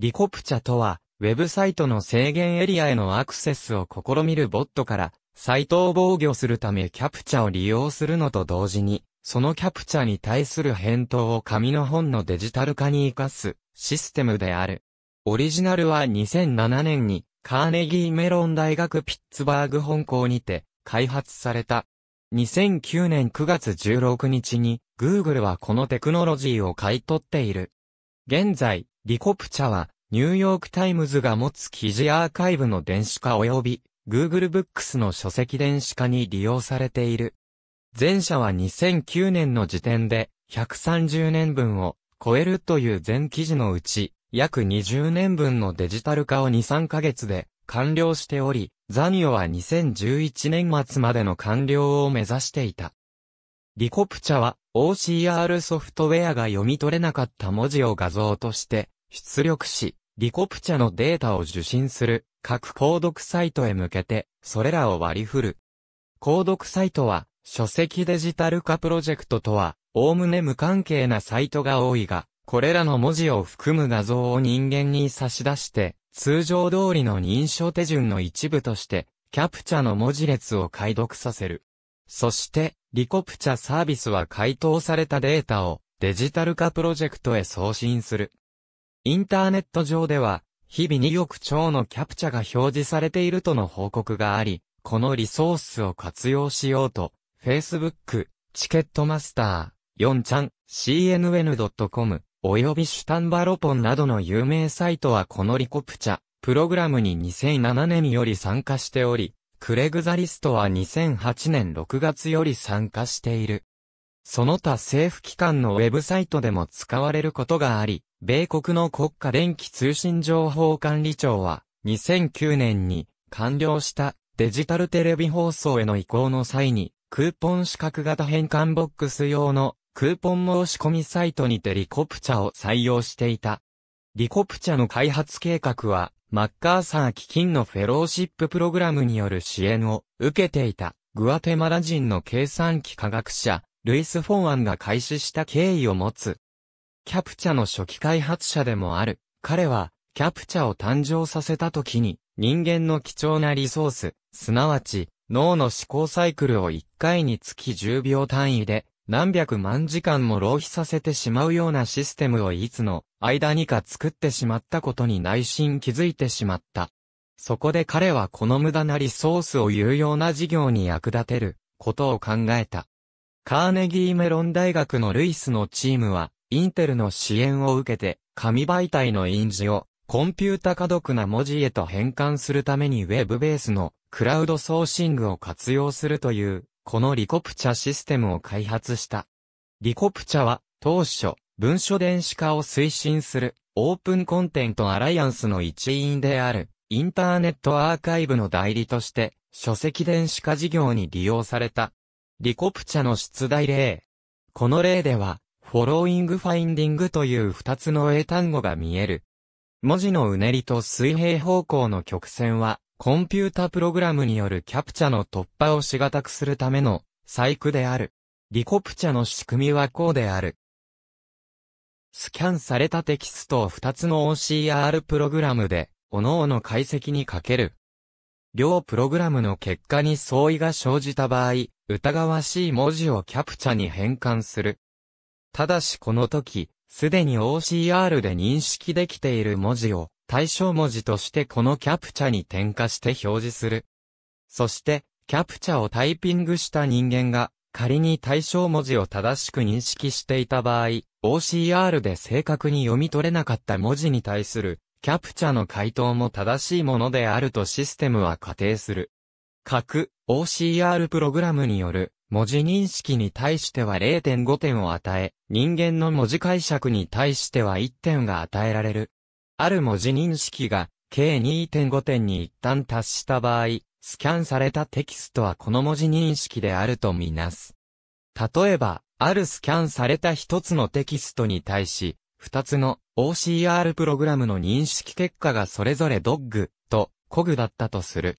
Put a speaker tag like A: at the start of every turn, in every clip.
A: リコプチャとは、ウェブサイトの制限エリアへのアクセスを試みるボットから、サイトを防御するためキャプチャを利用するのと同時に、そのキャプチャに対する返答を紙の本のデジタル化に活かすシステムである。オリジナルは2007年にカーネギーメロン大学ピッツバーグ本校にて開発された。2009年9月16日に Google はこのテクノロジーを買い取っている。現在、リコプチャはニューヨークタイムズが持つ記事アーカイブの電子化及び Google Books の書籍電子化に利用されている。前者は2009年の時点で130年分を超えるという全記事のうち約20年分のデジタル化を2、3ヶ月で完了しており、ザニオは2011年末までの完了を目指していた。リコプチャは OCR ソフトウェアが読み取れなかった文字を画像として出力し、リコプチャのデータを受信する各購読サイトへ向けて、それらを割り振る。購読サイトは、書籍デジタル化プロジェクトとは、おおむね無関係なサイトが多いが、これらの文字を含む画像を人間に差し出して、通常通りの認証手順の一部として、キャプチャの文字列を解読させる。そして、リコプチャサービスは回答されたデータをデジタル化プロジェクトへ送信する。インターネット上では、日々2億超のキャプチャが表示されているとの報告があり、このリソースを活用しようと、Facebook、チケットマスター、4ちゃん、cnn.com、およびシュタンバロポンなどの有名サイトはこのリコプチャ、プログラムに2007年より参加しており、クレグザリストは2008年6月より参加している。その他政府機関のウェブサイトでも使われることがあり、米国の国家電気通信情報管理庁は、2009年に完了したデジタルテレビ放送への移行の際に、クーポン資格型変換ボックス用のクーポン申し込みサイトにてリコプチャを採用していた。リコプチャの開発計画は、マッカーサー基金のフェローシッププログラムによる支援を受けていた、グアテマラ人の計算機科学者、ルイス・フォンアンが開始した経緯を持つ。キャプチャの初期開発者でもある。彼は、キャプチャを誕生させた時に、人間の貴重なリソース、すなわち、脳の思考サイクルを1回につき10秒単位で、何百万時間も浪費させてしまうようなシステムをいつの間にか作ってしまったことに内心気づいてしまった。そこで彼はこの無駄なリソースを有用な事業に役立てることを考えた。カーネギーメロン大学のルイスのチームは、インテルの支援を受けて、紙媒体の印字を、コンピュータ可読な文字へと変換するためにウェブベースのクラウドソーシングを活用するという、このリコプチャシステムを開発した。リコプチャは、当初、文書電子化を推進する、オープンコンテントアライアンスの一員である、インターネットアーカイブの代理として、書籍電子化事業に利用された、リコプチャの出題例。この例では、フォローイングファインディングという二つの英単語が見える。文字のうねりと水平方向の曲線は、コンピュータプログラムによるキャプチャの突破をしがたくするための細工である。リコプチャの仕組みはこうである。スキャンされたテキストを2つの OCR プログラムで、各々解析にかける。両プログラムの結果に相違が生じた場合、疑わしい文字をキャプチャに変換する。ただしこの時、すでに OCR で認識できている文字を対象文字としてこのキャプチャに添加して表示する。そして、キャプチャをタイピングした人間が仮に対象文字を正しく認識していた場合、OCR で正確に読み取れなかった文字に対するキャプチャの回答も正しいものであるとシステムは仮定する。各 OCR プログラムによる文字認識に対しては0.5点を与え、人間の文字解釈に対しては1点が与えられる。ある文字認識が計2.5点に一旦達した場合、スキャンされたテキストはこの文字認識であるとみなす。例えば、あるスキャンされた一つのテキストに対し、二つの OCR プログラムの認識結果がそれぞれドッグとコグだったとする。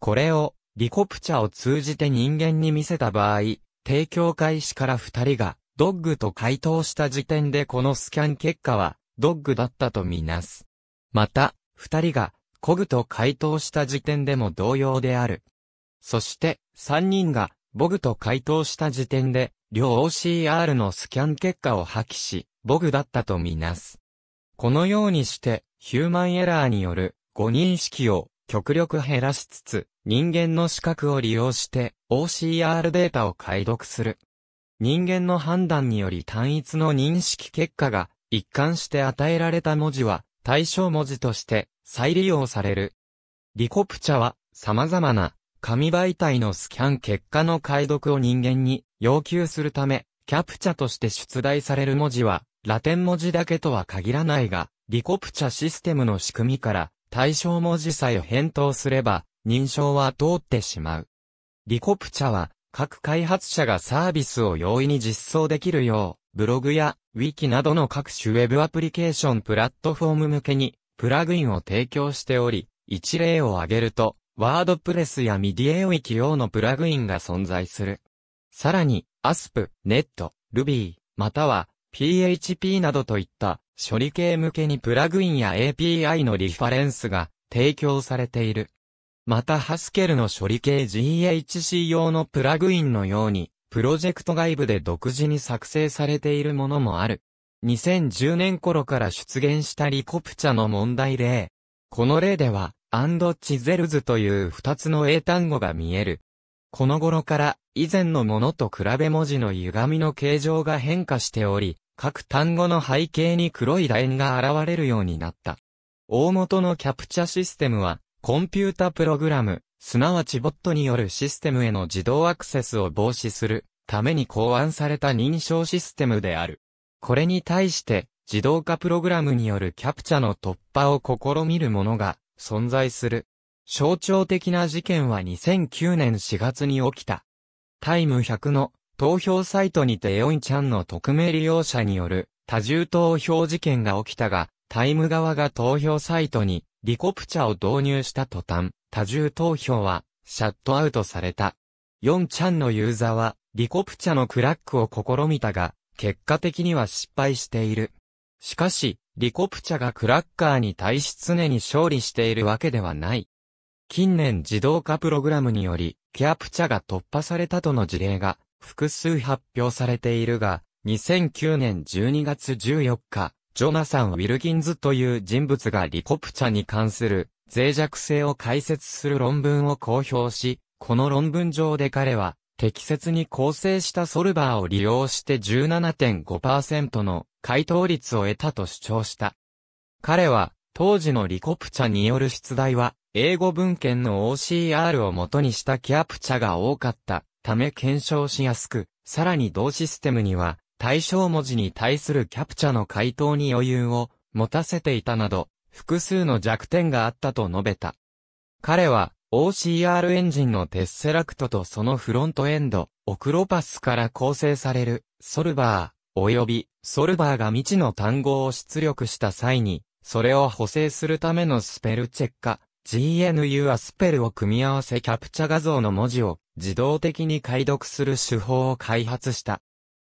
A: これをリコプチャを通じて人間に見せた場合、提供開始から二人がドッグと回答した時点でこのスキャン結果はドッグだったとみなす。また、二人がコグと回答した時点でも同様である。そして、三人がボグと回答した時点で、両 OCR のスキャン結果を破棄し、ボグだったとみなす。このようにして、ヒューマンエラーによる誤認識を極力減らしつつ、人間の資格を利用して OCR データを解読する。人間の判断により単一の認識結果が一貫して与えられた文字は対象文字として再利用される。リコプチャは様々な紙媒体のスキャン結果の解読を人間に要求するため、キャプチャとして出題される文字はラテン文字だけとは限らないが、リコプチャシステムの仕組みから対象文字さえ返答すれば、認証は通ってしまう。リコプチャは、各開発者がサービスを容易に実装できるよう、ブログや、ウィキなどの各種ウェブアプリケーションプラットフォーム向けに、プラグインを提供しており、一例を挙げると、ワードプレスやミディエウィキ用のプラグインが存在する。さらに、ASP、NET、Ruby、または PHP などといった処理系向けにプラグインや API のリファレンスが提供されている。またハスケルの処理系 GHC 用のプラグインのように、プロジェクト外部で独自に作成されているものもある。2010年頃から出現したリコプチャの問題例。この例では、アンドチゼルズという2つの英単語が見える。この頃から、以前のものと比べ文字の歪みの形状が変化しており、各単語の背景に黒い楕円が現れるようになった。大元のキャプチャシステムは、コンピュータプログラム、すなわちボットによるシステムへの自動アクセスを防止するために考案された認証システムである。これに対して、自動化プログラムによるキャプチャの突破を試みるものが存在する。象徴的な事件は2009年4月に起きた。タイム100の投票サイトにてエオンちゃんの匿名利用者による多重投票事件が起きたが、タイム側が投票サイトにリコプチャを導入した途端、多重投票はシャットアウトされた。ヨンちゃんのユーザーはリコプチャのクラックを試みたが、結果的には失敗している。しかし、リコプチャがクラッカーに対し常に勝利しているわけではない。近年自動化プログラムにより、キャプチャが突破されたとの事例が複数発表されているが、2009年12月14日、ジョナサン・ウィルキンズという人物がリコプチャに関する脆弱性を解説する論文を公表し、この論文上で彼は適切に構成したソルバーを利用して17.5%の回答率を得たと主張した。彼は当時のリコプチャによる出題は英語文献の OCR を元にしたキャプチャが多かったため検証しやすく、さらに同システムには、対象文字に対するキャプチャの回答に余裕を持たせていたなど、複数の弱点があったと述べた。彼は、OCR エンジンのテッセラクトとそのフロントエンド、オクロパスから構成される、ソルバー、及び、ソルバーが未知の単語を出力した際に、それを補正するためのスペルチェッカ、GNU はスペルを組み合わせキャプチャ画像の文字を自動的に解読する手法を開発した。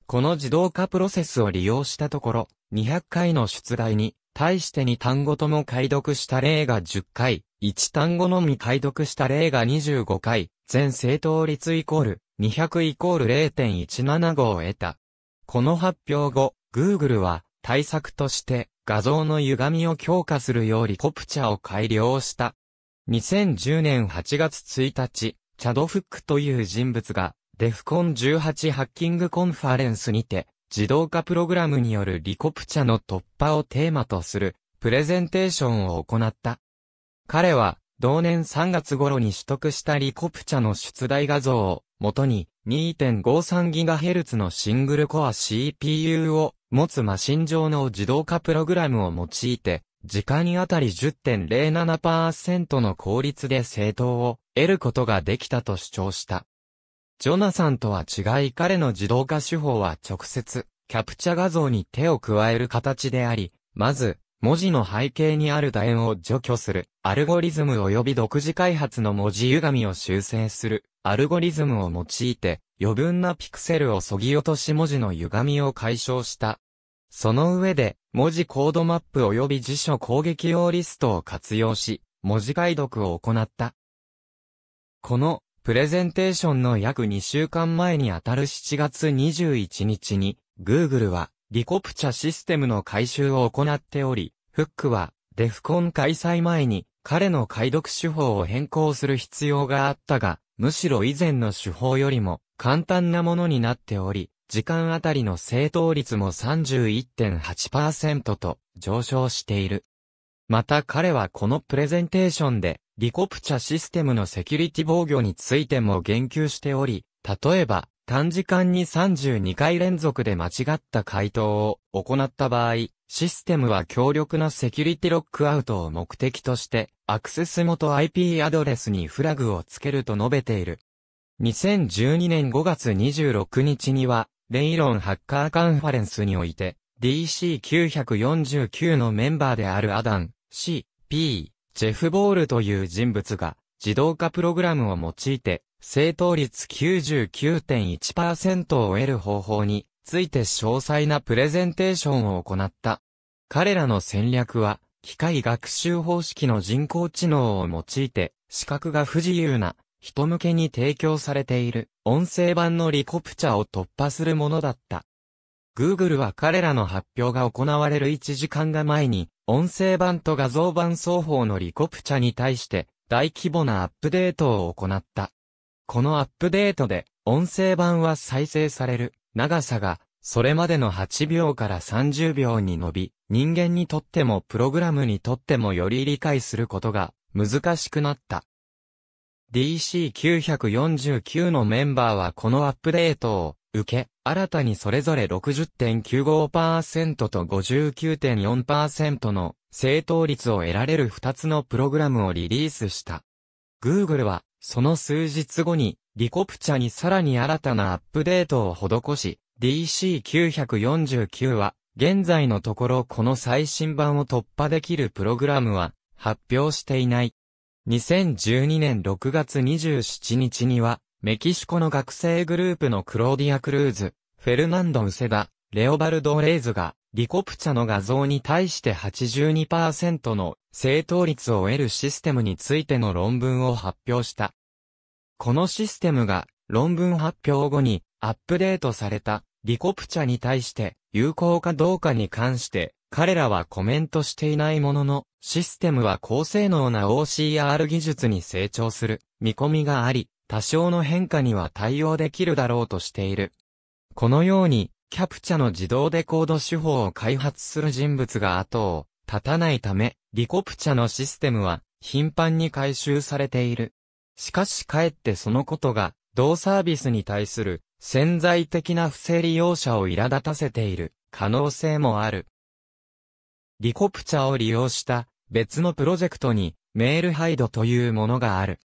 A: この自動化プロセスを利用したところ、200回の出題に、対して2単語とも解読した例が10回、1単語のみ解読した例が25回、全正答率イコール200イコール0.175を得た。この発表後、Google は対策として画像の歪みを強化するようにコプチャを改良した。2010年8月1日、チャドフックという人物が、デフコン18ハッキングコンファレンスにて、自動化プログラムによるリコプチャの突破をテーマとする、プレゼンテーションを行った。彼は、同年3月頃に取得したリコプチャの出題画像を、元に 2.53GHz のシングルコア CPU を持つマシン上の自動化プログラムを用いて、時間にあたり10.07%の効率で正当を得ることができたと主張した。ジョナサンとは違い彼の自動化手法は直接、キャプチャ画像に手を加える形であり、まず、文字の背景にある楕円を除去する、アルゴリズム及び独自開発の文字歪みを修正する、アルゴリズムを用いて、余分なピクセルを削ぎ落とし文字の歪みを解消した、その上で、文字コードマップ及び辞書攻撃用リストを活用し、文字解読を行った。この、プレゼンテーションの約2週間前にあたる7月21日に、Google は、リコプチャシステムの改修を行っており、フックは、デフコン開催前に、彼の解読手法を変更する必要があったが、むしろ以前の手法よりも簡単なものになっており、時間あたりの正答率も31.8%と上昇している。また彼はこのプレゼンテーションで、リコプチャシステムのセキュリティ防御についても言及しており、例えば、短時間に32回連続で間違った回答を行った場合、システムは強力なセキュリティロックアウトを目的として、アクセス元 IP アドレスにフラグをつけると述べている。2012年5月26日には、レイロンハッカーカンファレンスにおいて、DC949 のメンバーであるアダン、C、P、ジェフ・ボールという人物が、自動化プログラムを用いて、正答率99.1%を得る方法について詳細なプレゼンテーションを行った。彼らの戦略は、機械学習方式の人工知能を用いて、視覚が不自由な人向けに提供されている音声版のリコプチャを突破するものだった。Google は彼らの発表が行われる1時間が前に、音声版と画像版双方のリコプチャに対して大規模なアップデートを行った。このアップデートで、音声版は再生される長さが、それまでの8秒から30秒に伸び、人間にとってもプログラムにとってもより理解することが難しくなった。DC949 のメンバーはこのアップデートを受け、新たにそれぞれ60.95%と59.4%の正答率を得られる2つのプログラムをリリースした。Google は、その数日後に、リコプチャにさらに新たなアップデートを施し、DC949 は、現在のところこの最新版を突破できるプログラムは、発表していない。2012年6月27日には、メキシコの学生グループのクローディア・クルーズ、フェルナンド・ウセダ、レオバルド・レイズが、リコプチャの画像に対して82%の正答率を得るシステムについての論文を発表した。このシステムが論文発表後にアップデートされたリコプチャに対して有効かどうかに関して彼らはコメントしていないもののシステムは高性能な OCR 技術に成長する見込みがあり、多少の変化には対応できるだろうとしている。このように、キャプチャの自動デコード手法を開発する人物が後を絶たないため、リコプチャのシステムは頻繁に回収されている。しかしかえってそのことが、同サービスに対する潜在的な不正利用者を苛立たせている可能性もある。リコプチャを利用した別のプロジェクトにメールハイドというものがある。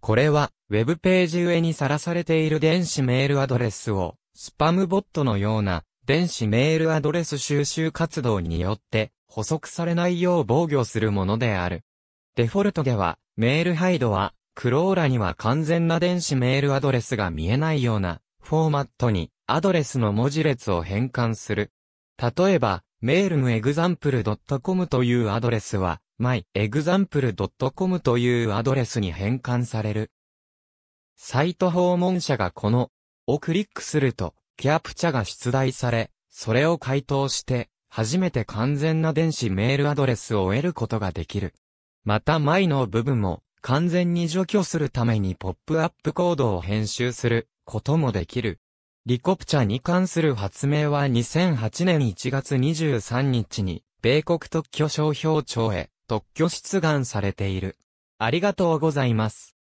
A: これは、ウェブページ上にさらされている電子メールアドレスを、スパムボットのような電子メールアドレス収集活動によって補足されないよう防御するものである。デフォルトでは、メールハイドは、クローラには完全な電子メールアドレスが見えないようなフォーマットにアドレスの文字列を変換する。例えば、mail の example.com というアドレスは myexample.com というアドレスに変換される。サイト訪問者がこのをクリックすると、キャプチャが出題され、それを回答して、初めて完全な電子メールアドレスを得ることができる。また前の部分も完全に除去するためにポップアップコードを編集することもできる。リコプチャに関する発明は2008年1月23日に米国特許商標庁へ特許出願されている。ありがとうございます。